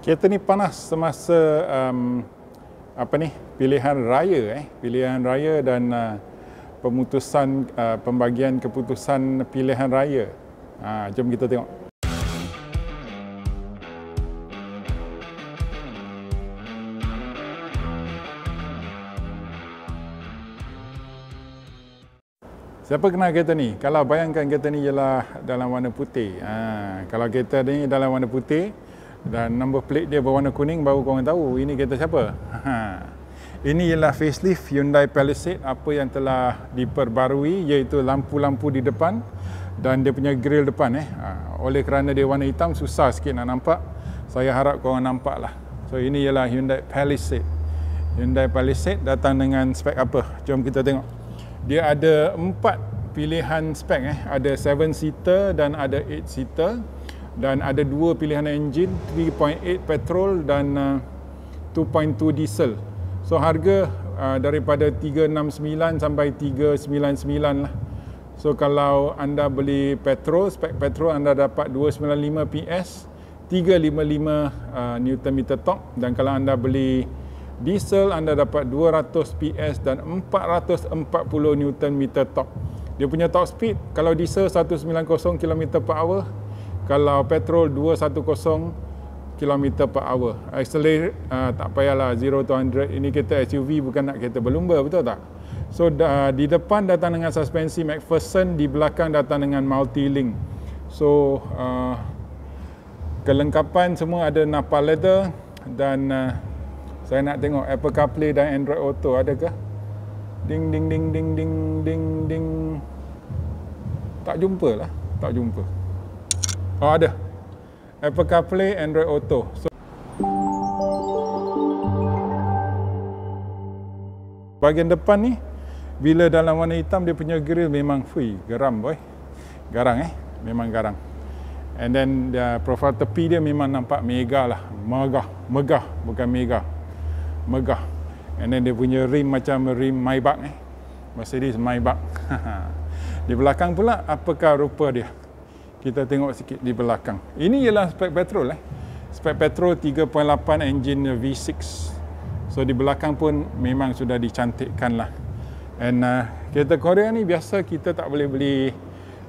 kereta ni panas semasa um, apa ni pilihan raya eh pilihan raya dan uh, pemutusan uh, pembagian keputusan pilihan raya. Ha uh, jom kita tengok. Siapa kenal kereta ni? Kalau bayangkan kereta ni ialah dalam warna putih. Ha kalau kereta ni dalam warna putih dan nombor plate dia berwarna kuning baru korang tahu ini kereta siapa ha. ini ialah facelift Hyundai Palisade apa yang telah diperbarui iaitu lampu-lampu di depan dan dia punya grill depan eh. Ha. oleh kerana dia warna hitam susah sikit nak nampak saya harap korang nampak lah so ini ialah Hyundai Palisade Hyundai Palisade datang dengan spek apa jom kita tengok dia ada empat pilihan spek eh. ada 7 seater dan ada 8 seater dan ada dua pilihan enjin 3.8 petrol dan uh, 2.2 diesel so harga uh, daripada 369 sampai 399 lah so kalau anda beli petrol spek petrol anda dapat 295 PS 355 uh, Newton meter torque dan kalau anda beli diesel anda dapat 200 PS dan 440 Newton meter torque dia punya top speed kalau diesel 190 km per hour kalau petrol 210 km per hour accelerate uh, tak payahlah 0 to 100 ini kereta SUV bukan nak kereta berlumba betul tak so uh, di depan datang dengan suspensi McPherson di belakang datang dengan multi-link so uh, kelengkapan semua ada napa leather dan uh, saya nak tengok Apple CarPlay dan Android Auto ada ke ding ding ding ding ding ding ding tak jumpa lah tak jumpa Oh ada. Apple CarPlay, Android Auto. So, bahagian depan ni bila dalam warna hitam dia punya grill memang fui, geram boy. Garang eh, memang garang. And then the profil tepi dia memang nampak mega lah. Megah, megah bukan mega. Megah. And then dia punya rim macam rim Maybach eh. Mercedes Maybach. Di belakang pula apakah rupa dia? kita tengok sikit di belakang. Ini ialah spek petrol eh. Spek petrol 3.8 enjin V6. So di belakang pun memang sudah dicantikkan lah. And uh, kereta Korea ni biasa kita tak boleh beli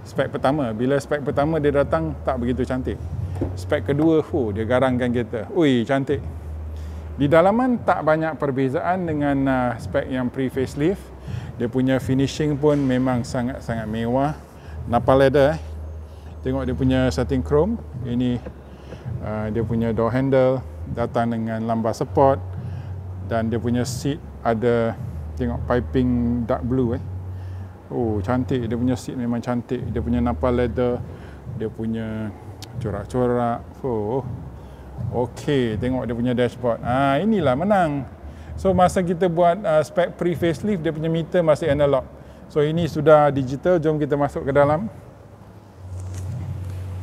spek pertama. Bila spek pertama dia datang tak begitu cantik. Spek kedua, hu, dia garangkan kereta. Ui, cantik. Di dalaman tak banyak perbezaan dengan uh, spek yang pre-facelift. Dia punya finishing pun memang sangat-sangat mewah. Napa leather eh tengok dia punya setting chrome ini uh, dia punya door handle datang dengan lambar support dan dia punya seat ada tengok piping dark blue eh oh cantik dia punya seat memang cantik dia punya napa leather dia punya corak-corak oh okey tengok dia punya dashboard ah ha, inilah menang so masa kita buat uh, spec pre facelift dia punya meter masih analog so ini sudah digital jom kita masuk ke dalam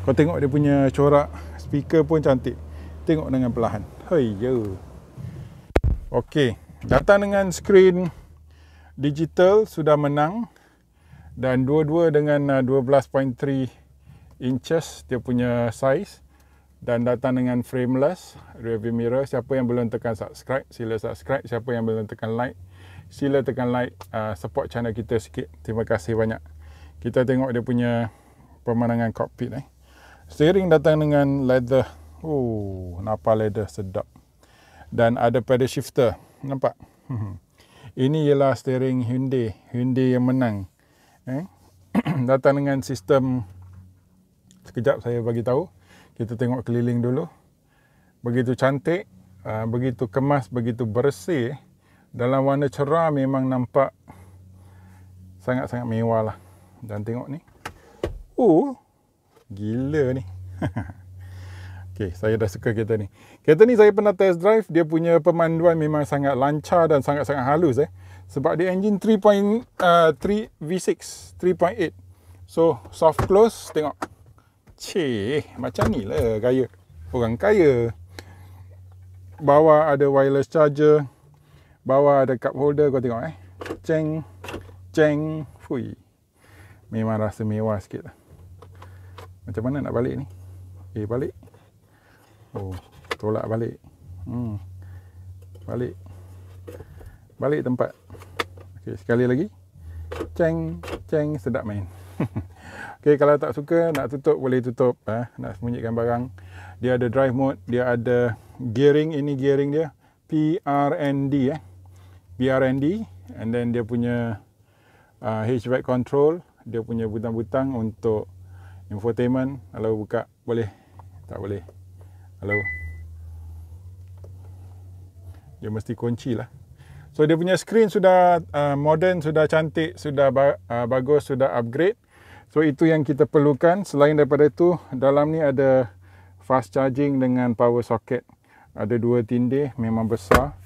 kau tengok dia punya corak speaker pun cantik. Tengok dengan perlahan. Hei, yo. Okey, datang dengan screen digital sudah menang dan dua-dua dengan 12.3 uh, inches dia punya size dan datang dengan frameless rear view mirror siapa yang belum tekan subscribe sila subscribe siapa yang belum tekan like sila tekan like uh, support channel kita sikit terima kasih banyak kita tengok dia punya pemandangan cockpit eh. Steering datang dengan leather. Oh, napa leather sedap. Dan ada pedal shifter. Nampak? Hmm. Ini ialah steering Hyundai. Hyundai yang menang. Eh? datang dengan sistem sekejap saya bagi tahu. Kita tengok keliling dulu. Begitu cantik, ah, begitu kemas, begitu bersih. Dalam warna cerah memang nampak sangat-sangat mewah lah. Dan tengok ni. Oh, Gila ni. Okey, saya dah suka kereta ni. Kereta ni saya pernah test drive, dia punya pemanduan memang sangat lancar dan sangat-sangat halus eh. Sebab dia enjin 3.3 V6, 3.8. So, soft close, tengok. Cih, macam ni lah gaya. Orang kaya. Bawah ada wireless charger. Bawah ada cup holder, kau tengok eh. Ceng, ceng, fui. Memang rasa mewah sikit lah. Macam mana nak balik ni? Eh, balik. Oh, tolak balik. Hmm. Balik. Balik tempat. Okey, sekali lagi. Ceng, ceng, sedap main. Okey, kalau tak suka, nak tutup, boleh tutup. Eh? Nak sembunyikan barang. Dia ada drive mode. Dia ada gearing. Ini gearing dia. PRND. Eh? PRND. And then dia punya uh, HVAC control. Dia punya butang-butang untuk infotainment kalau buka boleh tak boleh hello, dia mesti kunci lah so dia punya screen sudah uh, modern sudah cantik sudah ba- uh, bagus sudah upgrade so itu yang kita perlukan selain daripada itu dalam ni ada fast charging dengan power socket ada dua tindih memang besar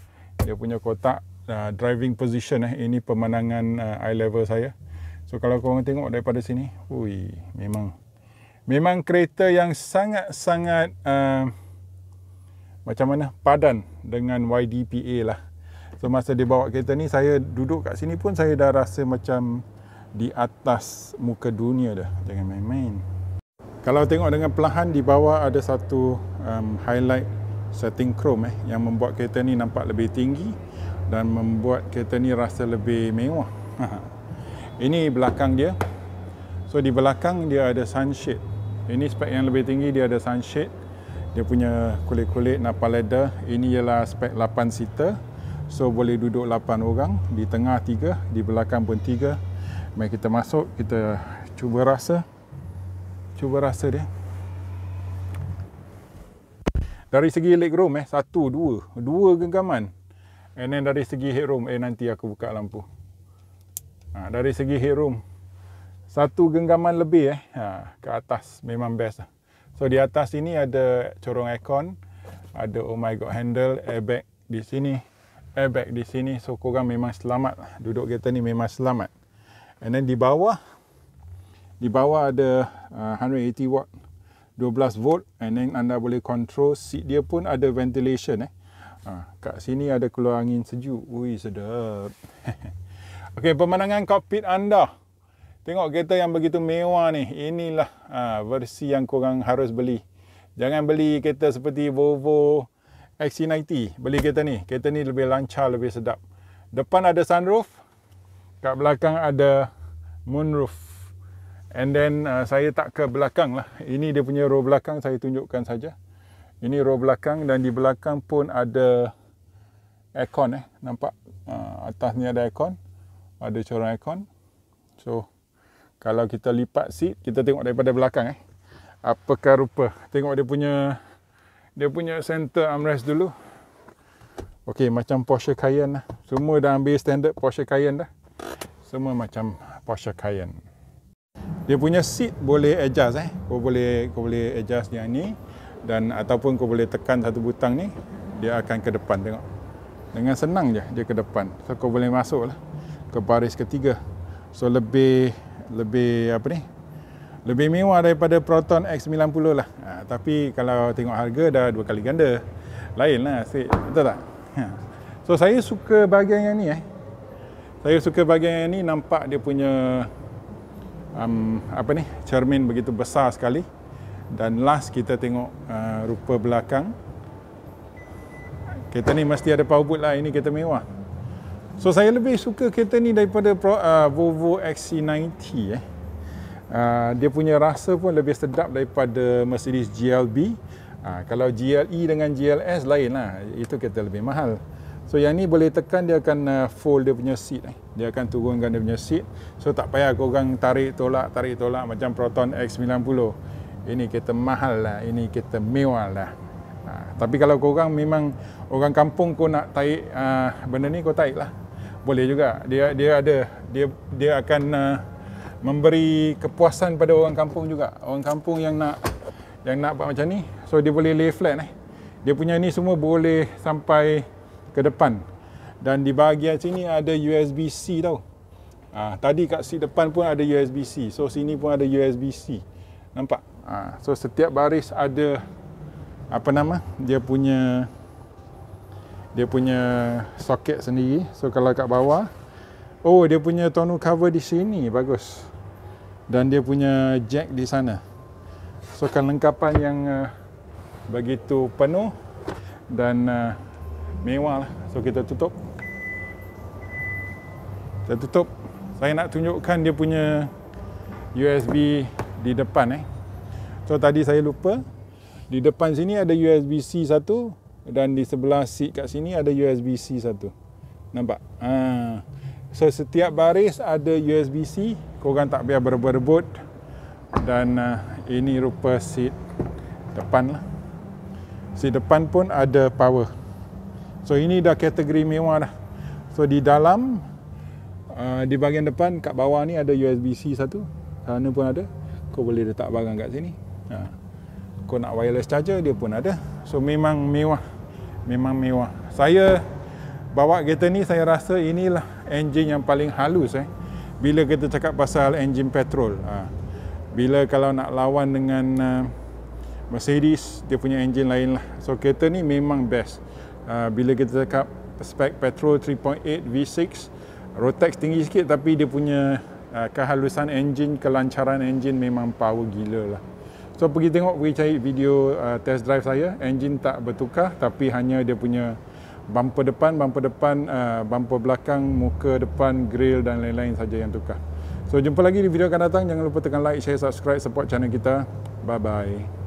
dia punya kotak uh, driving position eh ini pemandangan uh, eye level saya so kalau korang tengok daripada sini ui memang memang kereta yang sangat-sangat uh, macam mana padan dengan YDPA lah. So masa dia bawa kereta ni saya duduk kat sini pun saya dah rasa macam di atas muka dunia dah. Jangan main-main. Kalau tengok dengan perlahan di bawah ada satu um, highlight setting chrome eh yang membuat kereta ni nampak lebih tinggi dan membuat kereta ni rasa lebih mewah. Ini belakang dia. So di belakang dia ada sunshade. Ini spek yang lebih tinggi, dia ada sunshade. Dia punya kulit-kulit napal leather. Ini ialah spek 8 seater. So boleh duduk 8 orang. Di tengah 3, di belakang pun 3. Mari kita masuk, kita cuba rasa. Cuba rasa dia. Dari segi leg room eh, satu, dua. Dua genggaman. And then dari segi head room eh nanti aku buka lampu. Ha, dari segi head room satu genggaman lebih eh ha, ke atas memang best lah. so di atas ini ada corong aircon ada oh my god handle airbag di sini airbag di sini so korang memang selamat lah duduk kereta ni memang selamat and then di bawah di bawah ada uh, 180 watt 12 volt and then anda boleh control seat dia pun ada ventilation eh ha, kat sini ada keluar angin sejuk ui sedap Okay, pemandangan cockpit anda Tengok kereta yang begitu mewah ni. Inilah ha, versi yang korang harus beli. Jangan beli kereta seperti Volvo XC90. Beli kereta ni. Kereta ni lebih lancar, lebih sedap. Depan ada sunroof. Kat belakang ada moonroof. And then uh, saya tak ke belakang lah. Ini dia punya row belakang. Saya tunjukkan saja. Ini row belakang dan di belakang pun ada aircon eh. Nampak? Uh, atas ni ada aircon. Ada corong aircon. So, uh, kalau kita lipat seat kita tengok daripada belakang eh apakah rupa tengok dia punya dia punya center armrest dulu okey macam Porsche Cayenne lah semua dah ambil standard Porsche Cayenne dah semua macam Porsche Cayenne dia punya seat boleh adjust eh kau boleh kau boleh adjust yang ni dan ataupun kau boleh tekan satu butang ni dia akan ke depan tengok dengan senang je dia ke depan so kau boleh masuk lah ke baris ketiga so lebih lebih apa ni lebih mewah daripada Proton X90 lah ha, tapi kalau tengok harga dah dua kali ganda lain lah asyik betul tak ha. so saya suka bahagian yang ni eh saya suka bahagian yang ni nampak dia punya um, apa ni cermin begitu besar sekali dan last kita tengok uh, rupa belakang kereta ni mesti ada power lah ini kereta mewah So saya lebih suka kereta ni daripada uh, Volvo XC90 eh. Uh, dia punya rasa pun lebih sedap daripada Mercedes GLB. Uh, kalau GLE dengan GLS lain lah. Itu kereta lebih mahal. So yang ni boleh tekan dia akan uh, fold dia punya seat eh. Dia akan turunkan dia punya seat. So tak payah korang tarik tolak, tarik tolak macam Proton X90. Ini kereta mahal lah. Ini kereta mewah lah. Ha, tapi kalau korang memang orang kampung kau nak taik uh, benda ni kau taik lah boleh juga dia dia ada dia dia akan uh, memberi kepuasan pada orang kampung juga orang kampung yang nak yang nak buat macam ni so dia boleh lay flat eh dia punya ni semua boleh sampai ke depan dan di bahagian sini ada USB C tau ah tadi kat si depan pun ada USB C so sini pun ada USB C nampak ah so setiap baris ada apa nama dia punya dia punya soket sendiri so kalau kat bawah oh dia punya tonneau cover di sini bagus dan dia punya jack di sana so lengkapan yang uh, begitu penuh dan uh, mewah lah. so kita tutup kita tutup saya nak tunjukkan dia punya USB di depan eh. so tadi saya lupa di depan sini ada USB-C satu dan di sebelah seat kat sini ada USB-C satu. Nampak? Ha. So setiap baris ada USB-C. Korang tak payah berebut-rebut. Dan uh, ini rupa seat depan lah. Si depan pun ada power. So ini dah kategori mewah dah. So di dalam, uh, di bahagian depan kat bawah ni ada USB-C satu. Sana pun ada. Kau boleh letak barang kat sini. Ha. Kau nak wireless charger dia pun Ada. So memang mewah. Memang mewah. Saya bawa kereta ni saya rasa inilah enjin yang paling halus eh. Bila kita cakap pasal enjin petrol. Ha. Bila kalau nak lawan dengan ha, Mercedes dia punya enjin lain lah. So kereta ni memang best. Ha, bila kita cakap spek petrol 3.8 V6 Rotax tinggi sikit tapi dia punya kehalusan enjin, kelancaran enjin memang power gila lah. So pergi tengok, pergi cari video uh, test drive saya. Engine tak bertukar tapi hanya dia punya bumper depan, bumper depan, uh, bumper belakang, muka depan, grill dan lain-lain saja yang tukar. So jumpa lagi di video akan datang. Jangan lupa tekan like, share, subscribe, support channel kita. Bye-bye.